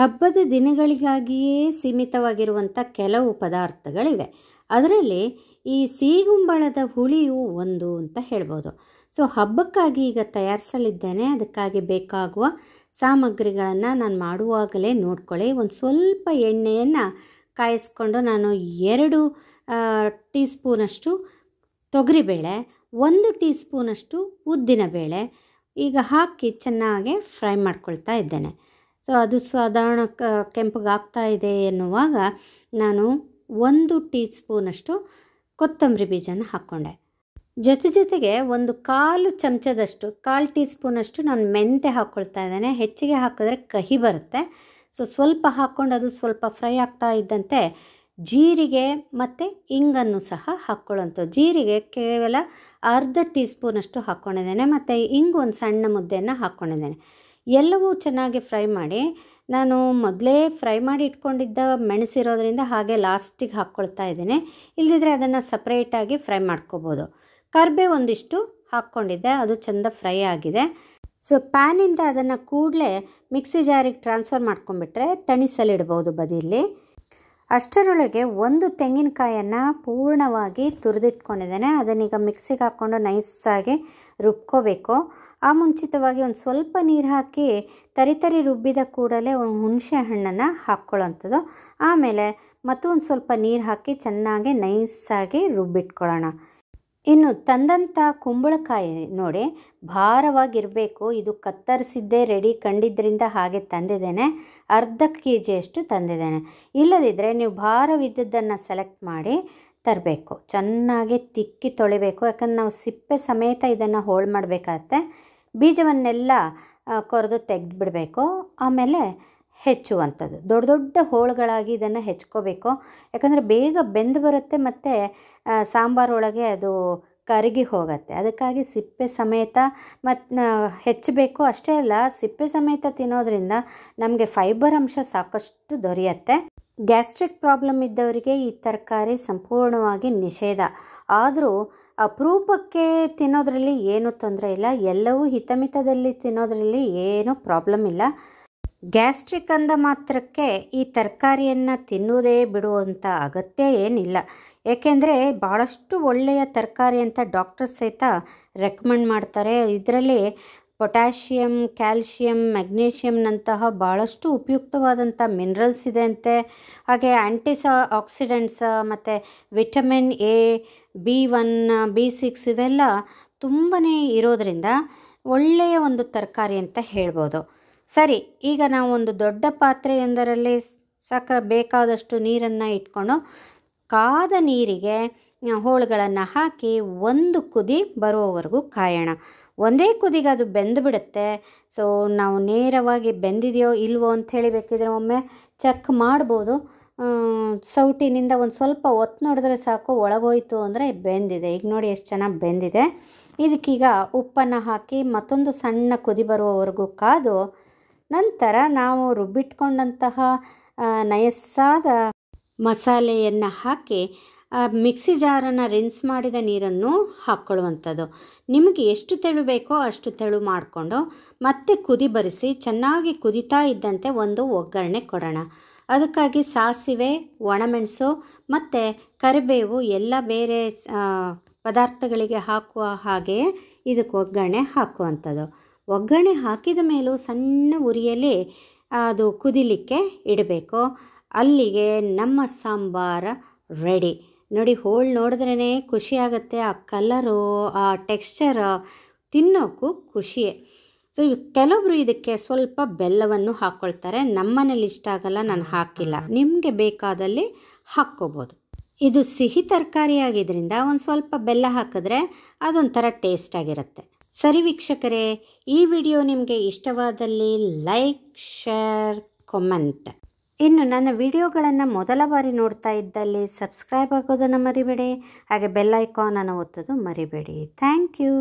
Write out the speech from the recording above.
ಹಬ್ಬದ ದಿನಗಳಿಗಾಗಿಯೇ ಸೀಮಿತವಾಗಿರುವಂಥ ಕೆಲವು ಪದಾರ್ಥಗಳಿವೆ ಅದರಲ್ಲಿ ಈ ಸೀಗುಂಬಳದ ಹುಳಿಯು ಒಂದು ಅಂತ ಹೇಳ್ಬೋದು ಸೊ ಹಬ್ಬಕ್ಕಾಗಿ ಈಗ ತಯಾರಿಸಲಿದ್ದೇನೆ ಅದಕ್ಕಾಗಿ ಬೇಕಾಗುವ ಸಾಮಗ್ರಿಗಳನ್ನು ನಾನು ಮಾಡುವಾಗಲೇ ನೋಡ್ಕೊಳ್ಳಿ ಒಂದು ಸ್ವಲ್ಪ ಎಣ್ಣೆಯನ್ನು ಕಾಯಿಸ್ಕೊಂಡು ನಾನು ಎರಡು ಟೀ ಸ್ಪೂನಷ್ಟು ತೊಗರಿಬೇಳೆ ಒಂದು ಟೀ ಸ್ಪೂನಷ್ಟು ಉದ್ದಿನಬೇಳೆ ಈಗ ಹಾಕಿ ಚೆನ್ನಾಗಿ ಫ್ರೈ ಮಾಡ್ಕೊಳ್ತಾ ಇದ್ದೇನೆ ಸೊ ಅದು ಸಾಧಾರಣ ಕೆಂಪಗಾಗ್ತಾ ಇದೆ ಎನ್ನುವಾಗ ನಾನು ಒಂದು ಟೀ ಸ್ಪೂನಷ್ಟು ಕೊತ್ತಂಬರಿ ಬೀಜನ ಹಾಕ್ಕೊಂಡೆ ಜೊತೆ ಜೊತೆಗೆ ಒಂದು ಕಾಲು ಚಮಚದಷ್ಟು ಕಾಲು ಟೀ ಸ್ಪೂನಷ್ಟು ನಾನು ಮೆಂತೆ ಹಾಕ್ಕೊಳ್ತಾ ಇದ್ದೇನೆ ಹೆಚ್ಚಿಗೆ ಹಾಕಿದ್ರೆ ಕಹಿ ಬರುತ್ತೆ ಸೊ ಸ್ವಲ್ಪ ಹಾಕ್ಕೊಂಡು ಅದು ಸ್ವಲ್ಪ ಫ್ರೈ ಆಗ್ತಾ ಇದ್ದಂತೆ ಜೀರಿಗೆ ಮತ್ತು ಇಂಗನ್ನು ಸಹ ಹಾಕ್ಕೊಳ್ಳೋಂಥ ಜೀರಿಗೆ ಕೇವಲ ಅರ್ಧ ಟೀ ಸ್ಪೂನಷ್ಟು ಹಾಕ್ಕೊಂಡಿದ್ದೇನೆ ಮತ್ತು ಇಂಗು ಒಂದು ಸಣ್ಣ ಮುದ್ದೆಯನ್ನು ಹಾಕ್ಕೊಂಡಿದ್ದೇನೆ ಎಲ್ಲವೂ ಚೆನ್ನಾಗಿ ಫ್ರೈ ಮಾಡಿ ನಾನು ಮೊದಲೇ ಫ್ರೈ ಮಾಡಿ ಇಟ್ಕೊಂಡಿದ್ದ ಮೆಣಸಿರೋದ್ರಿಂದ ಹಾಗೆ ಲಾಸ್ಟಿಗೆ ಹಾಕ್ಕೊಳ್ತಾ ಇದ್ದೀನಿ ಇಲ್ಲದಿದ್ದರೆ ಅದನ್ನು ಸಪ್ರೇಟಾಗಿ ಫ್ರೈ ಮಾಡ್ಕೋಬೋದು ಕರ್ಬೇ ಒಂದಿಷ್ಟು ಹಾಕ್ಕೊಂಡಿದ್ದೆ ಅದು ಚೆಂದ ಫ್ರೈ ಆಗಿದೆ ಸೊ ಪ್ಯಾನಿಂದ ಅದನ್ನು ಕೂಡಲೇ ಮಿಕ್ಸಿ ಜಾರಿಗೆ ಟ್ರಾನ್ಸ್ಫರ್ ಮಾಡ್ಕೊಂಬಿಟ್ರೆ ತಣಿಸಲಿಡ್ಬೋದು ಬದಿಯಲ್ಲಿ ಅಷ್ಟರೊಳಗೆ ಒಂದು ತೆಂಗಿನಕಾಯನ್ನು ಪೂರ್ಣವಾಗಿ ತುರಿದಿಟ್ಕೊಂಡಿದ್ದೇನೆ ಅದನ್ನೀಗ ಮಿಕ್ಸಿಗೆ ಹಾಕ್ಕೊಂಡು ನೈಸಾಗಿ ರುಬ್ಕೋಬೇಕು ಆ ಮುಂಚಿತವಾಗಿ ಒಂದು ಸ್ವಲ್ಪ ನೀರು ಹಾಕಿ ತರಿತರಿ ರುಬ್ಬಿದ ಕೂಡಲೇ ಒಂದು ಹುಣಸೆ ಹಣ್ಣನ್ನು ಹಾಕ್ಕೊಳ್ಳೋಂಥದ್ದು ಆಮೇಲೆ ಮತ್ತು ಒಂದು ಸ್ವಲ್ಪ ನೀರು ಹಾಕಿ ಚೆನ್ನಾಗಿ ನೈಸಾಗಿ ರುಬ್ಬಿಟ್ಕೊಳ್ಳೋಣ ಇನ್ನು ತಂದಂಥ ಕುಂಬಳಕಾಯಿ ನೋಡಿ ಭಾರವಾಗಿರಬೇಕು ಇದು ಕತ್ತರಿಸಿದ್ದೇ ರೆಡಿ ಕಂಡಿದ್ದರಿಂದ ಹಾಗೆ ತಂದಿದ್ದೇನೆ ಅರ್ಧ ಕೆ ಜಿಯಷ್ಟು ತಂದಿದ್ದೇನೆ ಇಲ್ಲದಿದ್ದರೆ ನೀವು ಭಾರವಿದ್ದದ್ದನ್ನು ಸೆಲೆಕ್ಟ್ ಮಾಡಿ ತರಬೇಕು ಚೆನ್ನಾಗಿ ತಿಕ್ಕಿ ತೊಳಿಬೇಕು ಯಾಕಂದ್ರೆ ನಾವು ಸಿಪ್ಪೆ ಸಮೇತ ಇದನ್ನು ಹೋಳು ಮಾಡಬೇಕಾಗತ್ತೆ ಬೀಜವನ್ನೆಲ್ಲ ಕೊರೆದು ತೆಗೆದು ಬಿಡಬೇಕು ಆಮೇಲೆ ಹೆಚ್ಚುವಂಥದ್ದು ದೊಡ್ಡ ದೊಡ್ಡ ಹೋಳುಗಳಾಗಿ ಇದನ್ನು ಹೆಚ್ಕೋಬೇಕು ಯಾಕಂದರೆ ಬೇಗ ಬೆಂದು ಬರುತ್ತೆ ಮತ್ತು ಸಾಂಬಾರೊಳಗೆ ಅದು ಕರಗಿ ಹೋಗುತ್ತೆ ಅದಕ್ಕಾಗಿ ಸಿಪ್ಪೆ ಸಮೇತ ಮತ್ತು ಹೆಚ್ಚಬೇಕು ಅಷ್ಟೇ ಅಲ್ಲ ಸಿಪ್ಪೆ ಸಮೇತ ತಿನ್ನೋದ್ರಿಂದ ನಮಗೆ ಫೈಬರ್ ಅಂಶ ಸಾಕಷ್ಟು ದೊರೆಯುತ್ತೆ ಗ್ಯಾಸ್ಟ್ರಿಕ್ ಪ್ರಾಬ್ಲಮ್ ಇದ್ದವರಿಗೆ ಈ ತರಕಾರಿ ಸಂಪೂರ್ಣವಾಗಿ ನಿಷೇಧ ಆದರೂ ಅಪರೂಪಕ್ಕೆ ತಿನ್ನೋದ್ರಲ್ಲಿ ಏನೂ ತೊಂದರೆ ಇಲ್ಲ ಎಲ್ಲವೂ ಹಿತಮಿತದಲ್ಲಿ ತಿನ್ನೋದ್ರಲ್ಲಿ ಏನೂ ಪ್ರಾಬ್ಲಮ್ ಇಲ್ಲ ಗ್ಯಾಸ್ಟ್ರಿಕ್ ಅಂದ ಮಾತ್ರಕ್ಕೆ ಈ ತರಕಾರಿಯನ್ನು ತಿನ್ನುವುದೇ ಬಿಡುವಂಥ ಅಗತ್ಯ ಏನಿಲ್ಲ ಏಕೆಂದರೆ ಭಾಳಷ್ಟು ಒಳ್ಳೆಯ ತರಕಾರಿ ಅಂತ ಡಾಕ್ಟರ್ ಸಹಿತ ರೆಕಮೆಂಡ್ ಮಾಡ್ತಾರೆ ಇದರಲ್ಲಿ ಪೊಟ್ಯಾಷಿಯಮ್ ಕ್ಯಾಲ್ಶಿಯಮ್ ಮ್ಯಾಗ್ನೀಷಿಯಂನಂತಹ ಭಾಳಷ್ಟು ಉಪಯುಕ್ತವಾದಂಥ ಮಿನರಲ್ಸ್ ಇದೆ ಅಂತೆ ಹಾಗೆ ಆ್ಯಂಟಿಸ ಆಕ್ಸಿಡೆಂಟ್ಸ್ ಮತ್ತು vitamin A B one B six ಇವೆಲ್ಲ ತುಂಬಾ ಇರೋದರಿಂದ ಒಳ್ಳೆಯ ಒಂದು ತರಕಾರಿ ಅಂತ ಹೇಳ್ಬೋದು ಸರಿ ಈಗ ನಾವು ಒಂದು ದೊಡ್ಡ ಪಾತ್ರೆಯೊಂದರಲ್ಲಿ ಸಾಕ ಬೇಕಾದಷ್ಟು ನೀರನ್ನು ಇಟ್ಕೊಂಡು ಕಾದ ನೀರಿಗೆ ಹೋಳುಗಳನ್ನು ಹಾಕಿ ಒಂದು ಕುದಿ ಬರುವವರೆಗೂ ಕಾಯೋಣ ಒಂದೇ ಕುದಿಗೆ ಅದು ಬೆಂದು ಬಿಡುತ್ತೆ ಸೊ ನಾವು ನೇರವಾಗಿ ಬೆಂದಿದೆಯೋ ಇಲ್ವೋ ಹೇಳಿ ಬೇಕಿದ್ರೆ ಒಮ್ಮೆ ಚೆಕ್ ಮಾಡ್ಬೋದು ಸೌಟಿನಿಂದ ಒಂದು ಸ್ವಲ್ಪ ಒತ್ತು ನೋಡಿದ್ರೆ ಸಾಕು ಒಳಗೋಯ್ತು ಅಂದರೆ ಬೆಂದಿದೆ ಈಗ ನೋಡಿ ಎಷ್ಟು ಚೆನ್ನಾಗಿ ಬೆಂದಿದೆ ಇದಕ್ಕೀಗ ಉಪ್ಪನ್ನು ಹಾಕಿ ಮತ್ತೊಂದು ಸಣ್ಣ ಕುದಿ ಬರುವವರೆಗೂ ಕಾದು ನಂತರ ನಾವು ರುಬ್ಬಿಟ್ಕೊಂಡಂತಹ ನಯಸ್ಸಾದ ಮಸಾಲೆಯನ್ನು ಹಾಕಿ ಮಿಕ್ಸಿ ಜಾರನ್ನು ರಿನ್ಸ್ ಮಾಡಿದ ನೀರನ್ನು ಹಾಕ್ಕೊಳ್ಳುವಂಥದ್ದು ನಿಮಗೆ ಎಷ್ಟು ತೆಳು ಬೇಕೋ ಅಷ್ಟು ತೆಳು ಮಾಡಿಕೊಂಡು ಮತ್ತೆ ಕುದಿ ಬರಿಸಿ ಚೆನ್ನಾಗಿ ಕುದಿತಾ ಇದ್ದಂತೆ ಒಂದು ಒಗ್ಗರಣೆ ಕೊಡೋಣ ಅದಕ್ಕಾಗಿ ಸಾಸಿವೆ ಒಣಮೆಣಸು ಮತ್ತು ಕರಿಬೇವು ಎಲ್ಲ ಬೇರೆ ಪದಾರ್ಥಗಳಿಗೆ ಹಾಕುವ ಹಾಗೆಯೇ ಇದಕ್ಕೆ ಒಗ್ಗರಣೆ ಹಾಕುವಂಥದ್ದು ಒಗ್ಗರಣೆ ಹಾಕಿದ ಮೇಲೂ ಸಣ್ಣ ಉರಿಯಲ್ಲಿ ಅದು ಕುದಿಲಿಕ್ಕೆ ಇಡಬೇಕು ಅಲ್ಲಿಗೆ ನಮ್ಮ ಸಾಂಬಾರ ರೆಡಿ ನೋಡಿ ಹೋಳ್ ನೋಡಿದ್ರೇ ಖುಷಿಯಾಗುತ್ತೆ ಆ ಕಲರು ಆ ಟೆಕ್ಸ್ಚರ್ ತಿನ್ನೋಕ್ಕೂ ಖುಷಿಯೇ ಸೊ ಕೆಲವೊಬ್ರು ಇದಕ್ಕೆ ಸ್ವಲ್ಪ ಬೆಲ್ಲವನ್ನು ಹಾಕ್ಕೊಳ್ತಾರೆ ನಮ್ಮನೇಲಿ ಇಷ್ಟ ಆಗಲ್ಲ ನಾನು ಹಾಕಿಲ್ಲ ನಿಮಗೆ ಬೇಕಾದಲ್ಲಿ ಹಾಕ್ಕೋಬೋದು ಇದು ಸಿಹಿ ತರಕಾರಿ ಆಗಿದ್ದರಿಂದ ಒಂದು ಸ್ವಲ್ಪ ಬೆಲ್ಲ ಹಾಕಿದ್ರೆ ಅದೊಂಥರ ಟೇಸ್ಟ್ ಆಗಿರುತ್ತೆ ಸರಿ ವೀಕ್ಷಕರೇ ಈ ವಿಡಿಯೋ ನಿಮಗೆ ಇಷ್ಟವಾದಲ್ಲಿ ಲೈಕ್ ಶೇರ್ ಕಮೆಂಟ್ ಇನ್ನು ನನ್ನ ವಿಡಿಯೋಗಳನ್ನು ಮೊದಲ ಬಾರಿ ನೋಡ್ತಾ ಇದ್ದಲ್ಲಿ ಸಬ್ಸ್ಕ್ರೈಬ್ ಆಗೋದನ್ನು ಮರಿಬೇಡಿ ಹಾಗೆ ಬೆಲ್ ಅನ್ನು ಒತ್ತೋದು ಮರಿಬೇಡಿ ಥ್ಯಾಂಕ್ ಯು